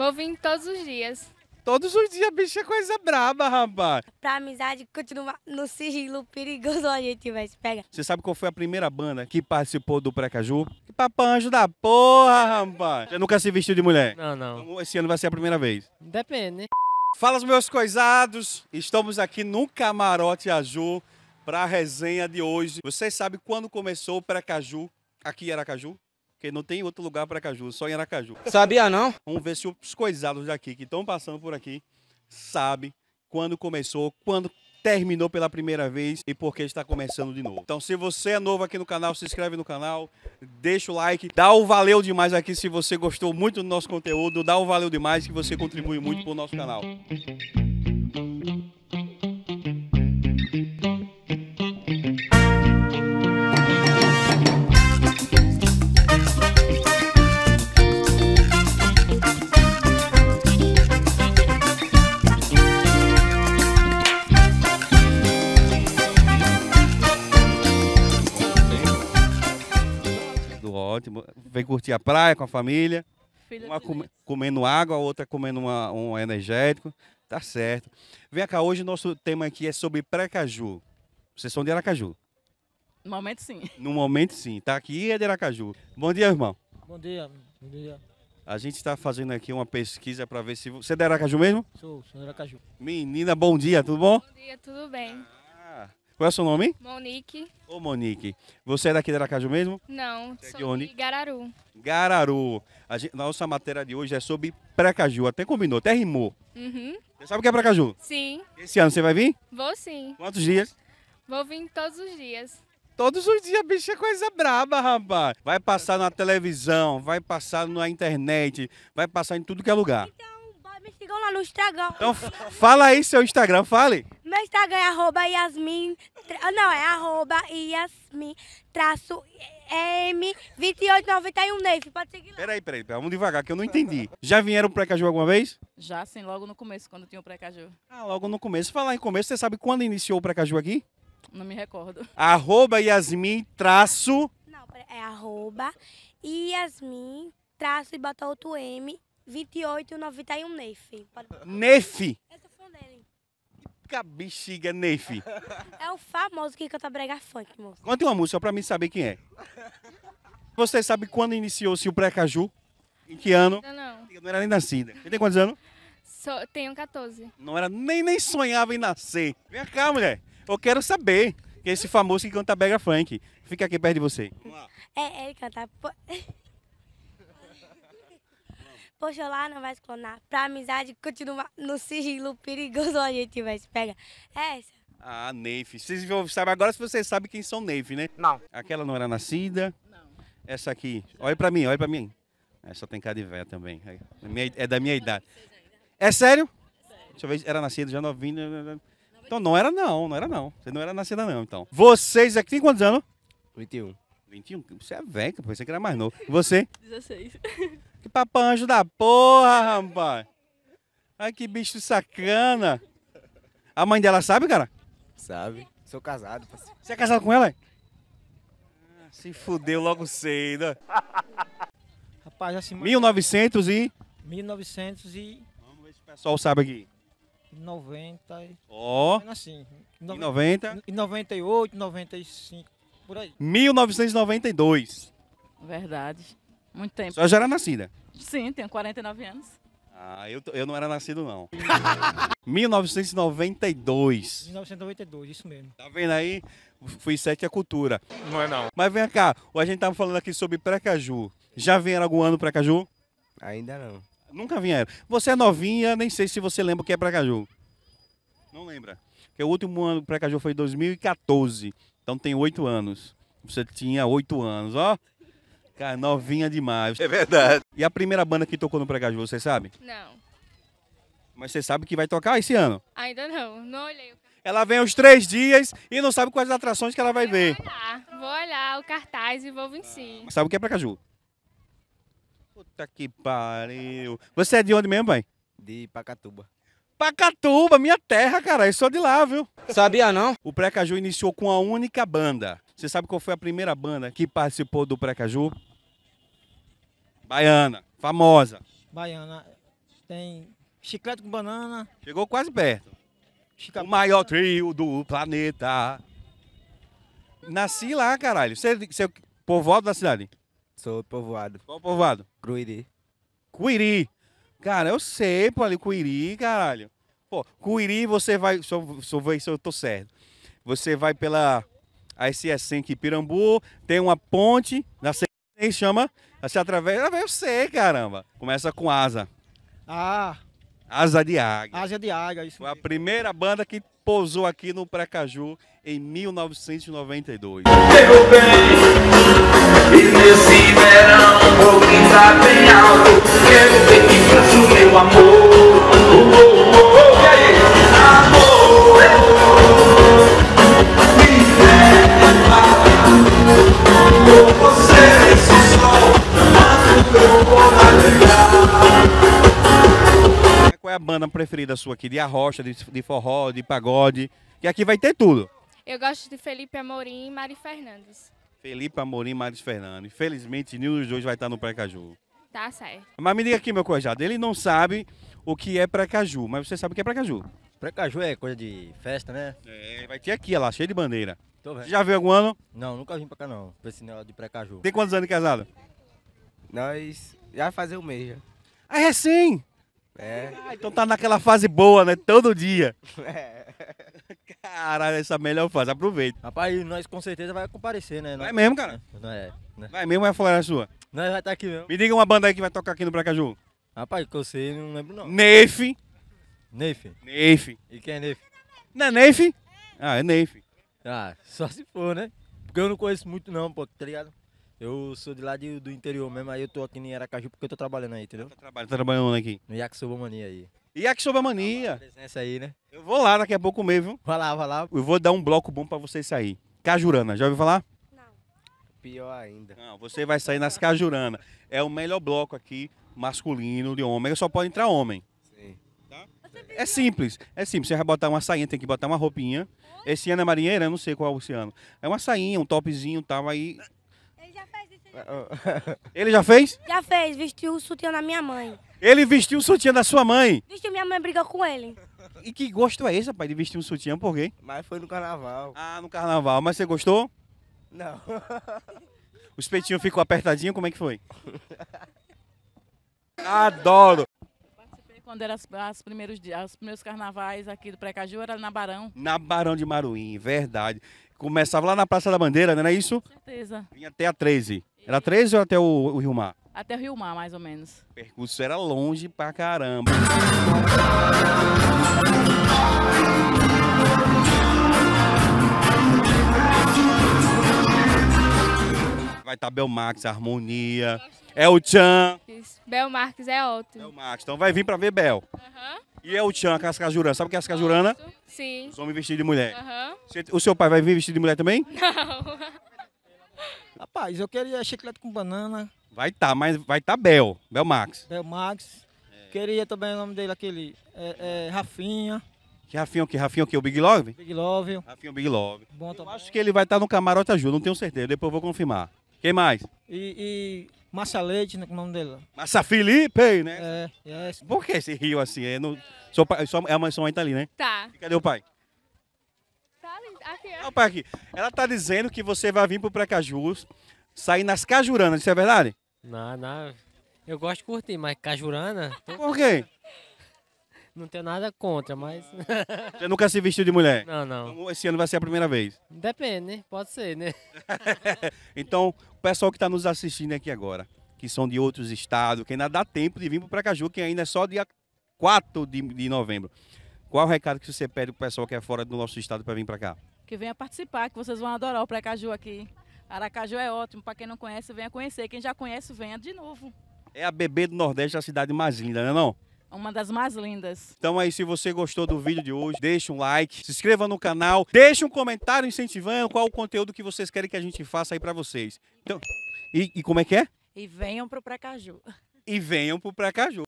Vou vir todos os dias. Todos os dias, bicho, é coisa braba, rapaz. Pra amizade continuar no sigilo perigoso a gente vai se pegar. Você sabe qual foi a primeira banda que participou do Precaju? Que papanjo da porra, rapaz. Você nunca se vestiu de mulher? Não, não. Então, esse ano vai ser a primeira vez. Depende, né? Fala, meus coisados. Estamos aqui no Camarote Azul para a resenha de hoje. Você sabe quando começou o Precaju aqui em Aracaju? Porque não tem outro lugar para Caju, só em Aracaju. Sabia não? Vamos ver se os coisados daqui que estão passando por aqui sabem quando começou, quando terminou pela primeira vez e porque está começando de novo. Então, se você é novo aqui no canal, se inscreve no canal, deixa o like, dá o valeu demais aqui se você gostou muito do nosso conteúdo, dá o valeu demais que você contribui muito para o nosso canal. curtir a praia com a família. Filha uma com, comendo água, a outra comendo uma, um energético. Tá certo. Vem cá, hoje nosso tema aqui é sobre pré-caju. Vocês são de Aracaju? No momento sim. No momento sim, tá aqui é de Aracaju. Bom dia, irmão. Bom dia, bom dia. A gente está fazendo aqui uma pesquisa para ver se. Você é de Aracaju mesmo? Sou, sou de Aracaju. Menina, bom dia, tudo bom? Bom dia, tudo bem. Qual é o seu nome? Monique. Ô Monique, você é daqui de Aracaju mesmo? Não, é sou de, onde? de Gararu. Gararu. A gente, nossa matéria de hoje é sobre Precaju, até combinou, até rimou. Uhum. Você sabe o que é Precaju? Sim. Esse ano você vai vir? Vou sim. Quantos dias? Vou vir todos os dias. Todos os dias, bicho, é coisa braba, rapaz. Vai passar na televisão, vai passar na internet, vai passar em tudo que é lugar. Então sigam lá no Instagram. Então fala aí seu Instagram, fale. Meu Instagram é arroba Yasmin. Tra... Não, é arroba Yasmin traço M2891 Neif. Pode seguir lá. Peraí, peraí, vamos devagar, que eu não entendi. Já vieram pro Caju alguma vez? Já sim, logo no começo, quando tinha o Precaju. Ah, logo no começo. Falar em começo, você sabe quando iniciou o Precaju aqui? Não me recordo. Arroba Yasmin traço. Não, é arroba Yasmin traço e bota outro M 2891 Neif. Neif? Essa fã dele. Que bexiga Neif. É o famoso que canta brega funk, moço. Conte uma música pra mim saber quem é. Você sabe quando iniciou-se o pré-caju? Em que ano? Não, não. Eu não era nem nascida. Você tem quantos anos? So, tenho 14. Não era nem, nem sonhava em nascer. Vem cá, mulher. Eu quero saber. Que esse famoso que canta brega funk. Fica aqui perto de você. É, ele canta... Poxa lá, não vai se clonar. Pra amizade continuar no sigilo perigoso a gente vai se pegar. É essa. Ah, Neif. Vocês saber agora se vocês sabem quem são Neif, né? Não. Aquela não era nascida. Não. Essa aqui. Olha pra mim, olha pra mim. Essa é, tem cara de velha também. É, é da minha idade. É sério? Deixa eu ver, era nascida já novinha. Né, né, né. Então não era não, não era não. Você não era nascida não, então. Vocês aqui tem quantos anos? 21. 21? Você é velho, pensei que era mais novo. Você? 16. Que papo anjo da porra, rapaz. Ai, que bicho sacana. A mãe dela sabe, cara? Sabe. Sou casado. Parceiro. Você é casado com ela? É? Ah, se fudeu logo cedo. Rapaz, assim... 1900 e... 1900 e... Vamos ver se o pessoal sabe aqui. 90 Ó. Oh. Assim, em 90. Em 98, 95, por aí. 1992. Verdade. Muito tempo. Só já era nascida? Sim, tenho 49 anos. Ah, eu, eu não era nascido, não. 1992. 1992, isso mesmo. Tá vendo aí? Fui sete a é cultura. Não é não. Mas vem cá, a gente tava falando aqui sobre Precaju. Já vieram algum ano Precaju? Ainda não. Nunca vieram. Você é novinha, nem sei se você lembra o que é Precaju. Não lembra? Porque o último ano do Precaju foi 2014. Então tem oito anos. Você tinha oito anos, ó. Cara, novinha demais. É verdade. E a primeira banda que tocou no Precaju você sabe? Não. Mas você sabe que vai tocar esse ano? Ainda não, não olhei o ela vem aos três dias e não sabe quais atrações que ela vai eu ver. Vou olhar, vou olhar o cartaz e vou vir sim. Mas sabe o que é Precaju? Puta que pariu. Você é de onde mesmo, pai? De Pacatuba. Pacatuba, minha terra, cara. Eu sou de lá, viu? Sabia não? O Precaju iniciou com a única banda. Você sabe qual foi a primeira banda que participou do Precaju? Baiana, famosa. Baiana. Tem chiclete com banana. Chegou quase perto. Chica... O maior trio do planeta. Nasci lá, caralho. Você, é povoado da cidade? Sou povoado. Qual povoado? Cruiri. Cuiri. Cara, eu sei, pô, ali, Cuiri, caralho. Pô, Cuiri você vai. Só, só ver se eu tô certo. Você vai pela. A SE5 Pirambu, tem uma ponte na e chama, se assim, através. Eu sei, caramba. Começa com asa. Ah. Asa de Águia. Asa de Águia, isso. Foi mesmo. a primeira banda que pousou aqui no Precaju em 1992. Meu bem, e nesse verão vou banda preferida sua aqui? De arrocha, de, de forró, de pagode? Que aqui vai ter tudo. Eu gosto de Felipe Amorim e Mari Fernandes. Felipe Amorim e Mari Fernandes. Infelizmente, nenhum dos dois vai estar no Precaju. Tá certo. Mas me diga aqui, meu coajado ele não sabe o que é Precaju, mas você sabe o que é Precaju. Precaju é coisa de festa, né? É, vai ter aqui, lá, cheio de bandeira. Tô vendo. já viu algum ano? Não, nunca vim pra cá não, pra esse negócio de Precaju. Tem quantos anos de casado? Nós já fazer o mês já. Ah, é sim é. Ah, então tá naquela fase boa, né? Todo dia. É. Caralho, essa melhor fase, aproveita. Rapaz, nós com certeza vai comparecer, né? Vai mesmo, cara? Não é. Né? Vai mesmo, é fora a sua. Nós vai estar tá aqui mesmo. Me diga uma banda aí que vai tocar aqui no Bracaju. Rapaz, que eu sei, não lembro não. Neif. Neif. Neif. E quem é Neif? Não é Neif? Ah, é Neif. Ah, só se for, né? Porque eu não conheço muito não, pô, tá ligado? Eu sou de lá de, do interior mesmo, aí eu tô aqui em Aracaju porque eu tô trabalhando aí, entendeu? Tá trabalhando, tá trabalhando aqui. No Yakisoba Mania aí. Yakisoba Mania. Tá presença aí, né? Eu vou lá daqui a pouco mesmo. Vai lá, vai lá. Eu vou dar um bloco bom pra você sair. Cajurana, já ouviu falar? Não. Pior ainda. Não, você vai sair nas Cajurana. É o melhor bloco aqui, masculino, de homem. Só pode entrar homem. Sim. Tá? É simples, é simples. Você vai botar uma sainha, tem que botar uma roupinha. Esse ano é marinheira, eu não sei qual é o ano. É uma sainha, um topzinho e tal, aí Ele já fez? Já fez, vestiu o sutiã da minha mãe. Ele vestiu o sutiã da sua mãe? Vestiu, minha mãe brigou com ele. E que gosto é esse, rapaz, de vestir um sutiã por quê? Mas foi no carnaval. Ah, no carnaval. Mas você gostou? Não. Os peitinhos ficou apertadinho, como é que foi? Adoro! quando eram os primeiros, os primeiros carnavais aqui do Precaju, era na Barão. Na Barão de Maruim, verdade. Começava lá na Praça da Bandeira, né, não era é isso? Com certeza. Vinha até a 13. Era 13 ou até o, o Rio Mar? Até o Rio Mar, mais ou menos. O percurso era longe pra caramba. Vai estar tá Belmax, Harmonia, é o Chan. Belmarques é outro. Belmarques, então vai vir pra ver Bel. Uhum. E El é Chan, Cascajurana. Sabe o que é Cascajurana? Sim. Os homens vestidos de mulher. O seu pai vai vir vestido de mulher também? Não. Rapaz, eu queria chiclete com banana. Vai estar, tá, mas vai estar tá Bel, Bel Max. Bel Max. É. Queria também o nome dele, aquele é, é, Rafinha. Que Rafinha o que? Rafinha o que? O Big Love? Big Love. Rafinha o Big Love. Bom, eu acho que ele vai estar tá no Camarote ajuda. não tenho certeza, depois eu vou confirmar. Quem mais? E, e Massa Leite, né, o nome dele? Massa Felipe, né? É, é. Por que esse rio assim? É no... Sua, sua, é a mãe, sua mãe tá ali, né? Tá. E cadê o pai? Aqui, aqui. aqui. Ela tá dizendo que você vai vir pro Precajus, sair nas Cajuranas, isso é verdade? Não, não. Eu gosto de curtir, mas Cajurana... Tô... Por quê? Não tenho nada contra, mas... Você nunca se vestiu de mulher? Não, não. Então, esse ano vai ser a primeira vez? Depende, né? Pode ser, né? então, o pessoal que está nos assistindo aqui agora, que são de outros estados, que ainda dá tempo de vir pro Precaju, que ainda é só dia 4 de, de novembro. Qual o recado que você pede para o pessoal que é fora do nosso estado para vir para cá? Que venha participar, que vocês vão adorar o Precaju aqui. Aracaju é ótimo, para quem não conhece, venha conhecer. Quem já conhece, venha de novo. É a bebê do Nordeste, a cidade mais linda, não é não? Uma das mais lindas. Então aí, se você gostou do vídeo de hoje, deixa um like, se inscreva no canal, deixa um comentário incentivando qual o conteúdo que vocês querem que a gente faça aí para vocês. Então, e, e como é que é? E venham pro Precaju. E venham pro Precaju.